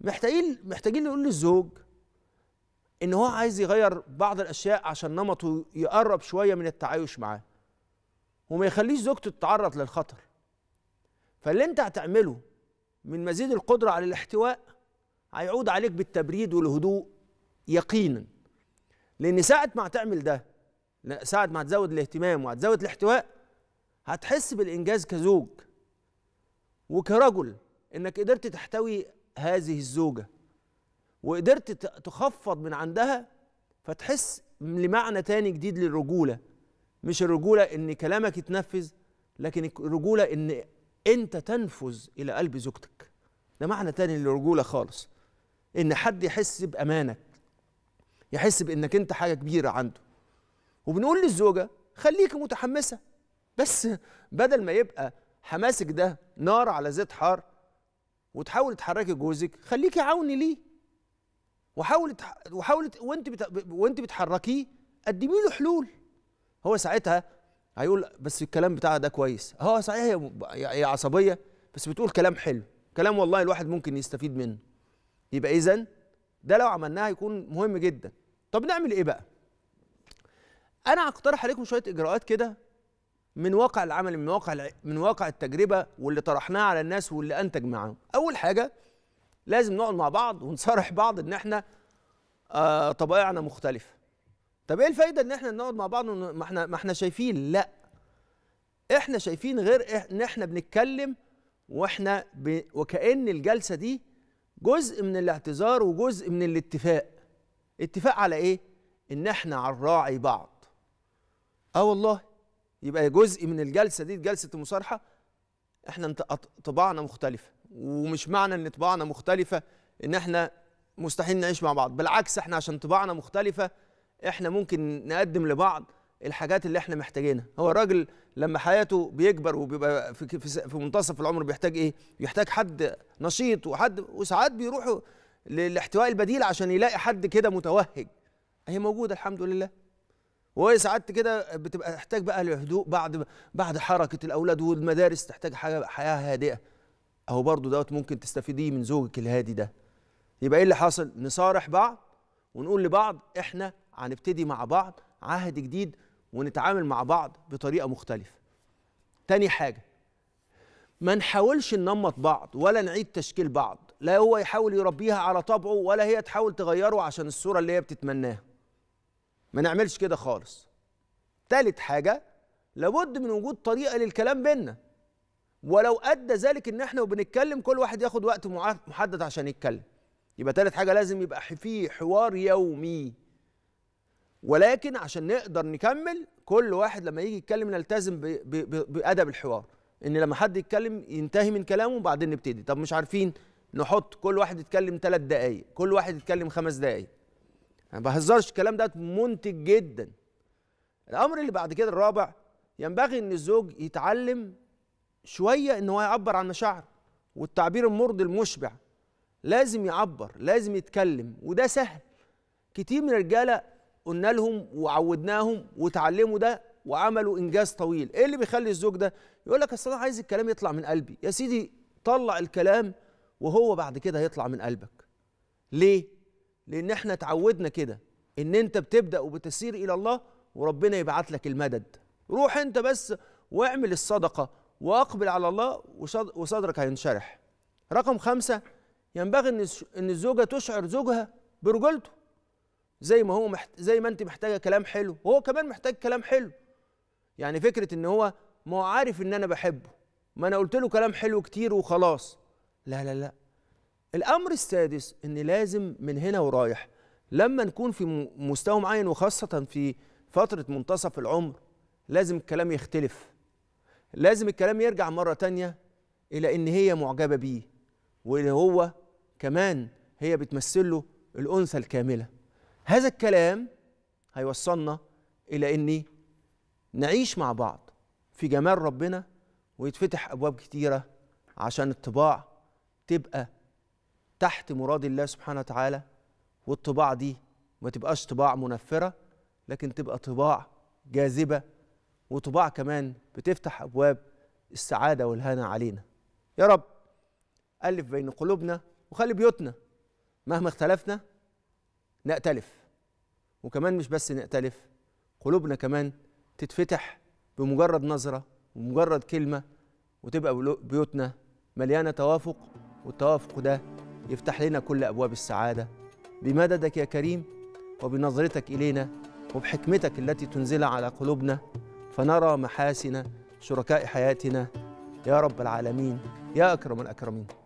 محتاجين محتاجين نقول للزوج ان هو عايز يغير بعض الاشياء عشان نمطه يقرب شويه من التعايش معاه وما يخليش زوجته تتعرض للخطر فاللي انت هتعمله من مزيد القدره على الاحتواء هيعود عليك بالتبريد والهدوء يقينا لان ساعه ما هتعمل ده ساعه ما هتزود الاهتمام وهتزود الاحتواء هتحس بالانجاز كزوج وكرجل انك قدرت تحتوي هذه الزوجه وقدرت تخفض من عندها فتحس لمعنى تاني جديد للرجوله مش الرجوله ان كلامك يتنفذ لكن الرجوله ان انت تنفذ الى قلب زوجتك ده معنى تاني للرجوله خالص ان حد يحس بامانك يحس بانك انت حاجه كبيره عنده وبنقول للزوجه خليكي متحمسه بس بدل ما يبقى حماسك ده نار على زيت حار وتحاولي تحركي جوزك خليكي عوني ليه وحاولي وحاولي وانت بت... وانت بتحركيه قدمي له حلول هو ساعتها هيقول بس الكلام بتاعها ده كويس هو صحيح هي عصبيه بس بتقول كلام حلو كلام والله الواحد ممكن يستفيد منه يبقى اذا ده لو عملناه هيكون مهم جدا طب نعمل ايه بقى انا هقترح عليكم شويه اجراءات كده من واقع العمل من واقع من واقع التجربه واللي طرحناه على الناس واللي انتج معاهم اول حاجه لازم نقعد مع بعض ونصارح بعض ان احنا آه طبائعنا مختلفه طب ايه الفايده ان احنا نقعد مع بعض ما احنا ما احنا شايفين لا احنا شايفين غير ان احنا بنتكلم واحنا ب... وكأن الجلسه دي جزء من الاعتذار وجزء من الاتفاق اتفاق على ايه ان احنا الراعي بعض اه والله يبقى جزء من الجلسه دي جلسه المصارحه احنا طباعنا مختلفه ومش معنى ان طباعنا مختلفه ان احنا مستحيل نعيش مع بعض بالعكس احنا عشان طباعنا مختلفه احنا ممكن نقدم لبعض الحاجات اللي احنا محتاجينها هو الراجل لما حياته بيكبر وبيبقى في, في منتصف العمر بيحتاج ايه بيحتاج حد نشيط وحد وساعات بيروحوا للاحتواء البديل عشان يلاقي حد كده متوهج هي موجوده الحمد لله وهي ساعات كده بتبقى تحتاج بقى لهدوء بعد بعد حركه الاولاد والمدارس تحتاج حاجه حياه هادئه اهو برضو دوت ممكن تستفيديه من زوجك الهادي ده يبقى ايه اللي حصل نصارح بعض ونقول لبعض احنا هنبتدي مع بعض عهد جديد ونتعامل مع بعض بطريقه مختلفه تاني حاجه ما نحاولش ننمط بعض ولا نعيد تشكيل بعض لا هو يحاول يربيها على طبعه ولا هي تحاول تغيره عشان الصوره اللي هي بتتمناها ما نعملش كده خالص تالت حاجة لابد من وجود طريقة للكلام بيننا ولو أدى ذلك إن إحنا وبنتكلم كل واحد ياخد وقت محدد عشان يتكلم يبقى تالت حاجة لازم يبقى في حوار يومي ولكن عشان نقدر نكمل كل واحد لما يجي يتكلم نلتزم بأدب الحوار إن لما حد يتكلم ينتهي من كلامه وبعدين نبتدي طب مش عارفين نحط كل واحد يتكلم ثلاث دقايق كل واحد يتكلم خمس دقايق انا ما بهزرش الكلام ده منتج جدا الامر اللي بعد كده الرابع ينبغي ان الزوج يتعلم شويه ان هو يعبر عن مشاعره والتعبير المرضي المشبع لازم يعبر لازم يتكلم وده سهل كتير من الرجاله قلنا لهم وعودناهم وتعلموا ده وعملوا انجاز طويل ايه اللي بيخلي الزوج ده يقول لك اصل انا عايز الكلام يطلع من قلبي يا سيدي طلع الكلام وهو بعد كده هيطلع من قلبك ليه لان احنا اتعودنا كده ان انت بتبدا وبتسير الى الله وربنا يبعت لك المدد روح انت بس واعمل الصدقه واقبل على الله وصدرك هينشرح رقم خمسة ينبغي ان ان الزوجه تشعر زوجها برجولته زي ما هو محت... زي ما انت محتاجه كلام حلو وهو كمان محتاج كلام حلو يعني فكره ان هو ما هو عارف ان انا بحبه ما انا قلت له كلام حلو كتير وخلاص لا لا لا الامر السادس ان لازم من هنا ورايح لما نكون في مستوى معين وخاصه في فتره منتصف العمر لازم الكلام يختلف لازم الكلام يرجع مره تانية الى ان هي معجبه بيه وان هو كمان هي بتمثل له الانثى الكامله هذا الكلام هيوصلنا الى ان نعيش مع بعض في جمال ربنا ويتفتح ابواب كتيره عشان الطباع تبقى تحت مراد الله سبحانه وتعالى والطباع دي ما تبقاش طباع منفرة لكن تبقى طباع جاذبة وطباع كمان بتفتح أبواب السعادة والهنا علينا يا رب ألف بين قلوبنا وخلي بيوتنا مهما اختلفنا نأتلف وكمان مش بس نأتلف قلوبنا كمان تتفتح بمجرد نظرة ومجرد كلمة وتبقى بيوتنا مليانة توافق والتوافق ده يفتح لنا كل أبواب السعادة بمددك يا كريم وبنظرتك إلينا وبحكمتك التي تنزل على قلوبنا فنرى محاسن شركاء حياتنا يا رب العالمين يا أكرم الأكرمين